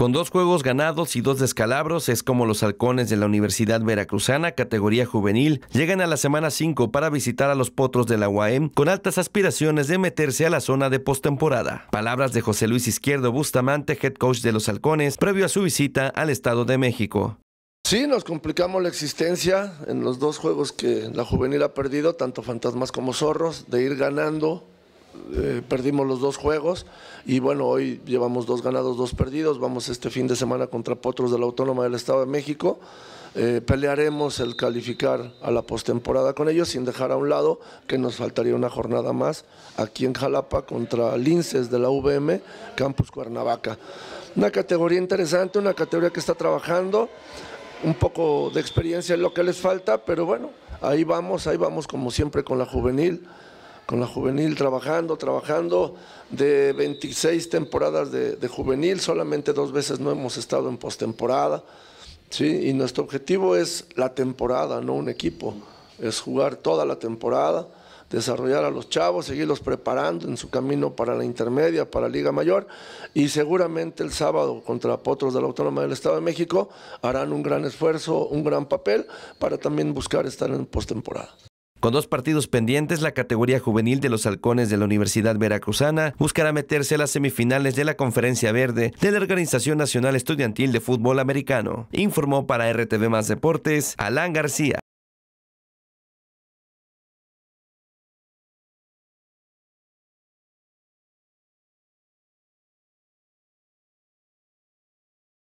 Con dos juegos ganados y dos descalabros, es como los halcones de la Universidad Veracruzana, categoría juvenil, llegan a la semana 5 para visitar a los potros de la UAM con altas aspiraciones de meterse a la zona de postemporada. Palabras de José Luis Izquierdo Bustamante, head coach de los halcones, previo a su visita al Estado de México. Sí, nos complicamos la existencia en los dos juegos que la juvenil ha perdido, tanto Fantasmas como Zorros, de ir ganando eh, perdimos los dos juegos y bueno, hoy llevamos dos ganados, dos perdidos, vamos este fin de semana contra Potros de la Autónoma del Estado de México. Eh, pelearemos el calificar a la postemporada con ellos sin dejar a un lado que nos faltaría una jornada más aquí en Jalapa contra Linces de la VM, Campus Cuernavaca. Una categoría interesante, una categoría que está trabajando, un poco de experiencia en lo que les falta, pero bueno, ahí vamos, ahí vamos como siempre con la juvenil con la juvenil trabajando, trabajando. De 26 temporadas de, juvenil, solamente dos veces no hemos estado en postemporada. ¿sí? Y nuestro objetivo es la temporada, no un equipo. Es jugar toda la temporada, desarrollar a los chavos, seguirlos preparando en su camino para la intermedia, para Liga Mayor. Y seguramente el sábado contra Potros de la Autónoma del Estado de México harán un gran esfuerzo, un gran papel para también buscar estar en postemporada. Con dos partidos pendientes, la categoría juvenil de los halcones de la Universidad Veracruzana buscará meterse a las semifinales de la Conferencia Verde de la Organización Nacional Estudiantil de Fútbol Americano, informó para RTV Más Deportes Alan García.